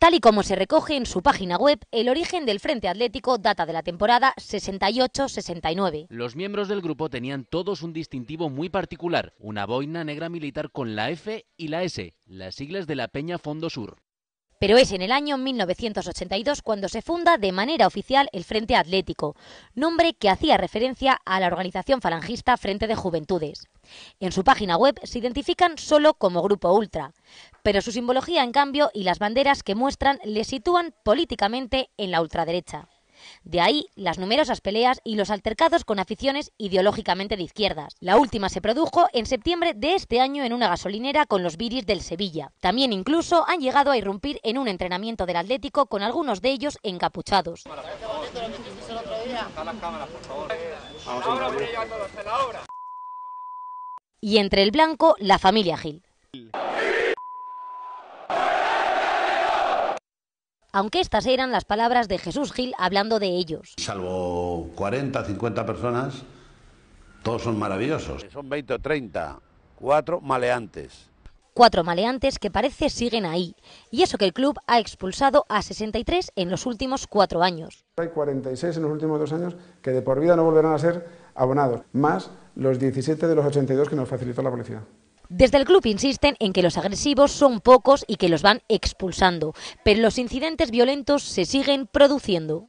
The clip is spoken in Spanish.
Tal y como se recoge en su página web, el origen del Frente Atlético data de la temporada 68-69. Los miembros del grupo tenían todos un distintivo muy particular, una boina negra militar con la F y la S, las siglas de la Peña Fondo Sur. Pero es en el año 1982 cuando se funda de manera oficial el Frente Atlético, nombre que hacía referencia a la organización falangista Frente de Juventudes. En su página web se identifican solo como Grupo Ultra, pero su simbología, en cambio, y las banderas que muestran le sitúan políticamente en la ultraderecha. De ahí las numerosas peleas y los altercados con aficiones ideológicamente de izquierdas. La última se produjo en septiembre de este año en una gasolinera con los viris del Sevilla. También incluso han llegado a irrumpir en un entrenamiento del Atlético con algunos de ellos encapuchados. Y entre el blanco, la familia Gil. aunque estas eran las palabras de Jesús Gil hablando de ellos. Salvo 40, 50 personas, todos son maravillosos. Son 20 o 30, cuatro maleantes. Cuatro maleantes que parece siguen ahí. Y eso que el club ha expulsado a 63 en los últimos cuatro años. Hay 46 en los últimos dos años que de por vida no volverán a ser abonados, más los 17 de los 82 que nos facilitó la policía. Desde el club insisten en que los agresivos son pocos y que los van expulsando, pero los incidentes violentos se siguen produciendo.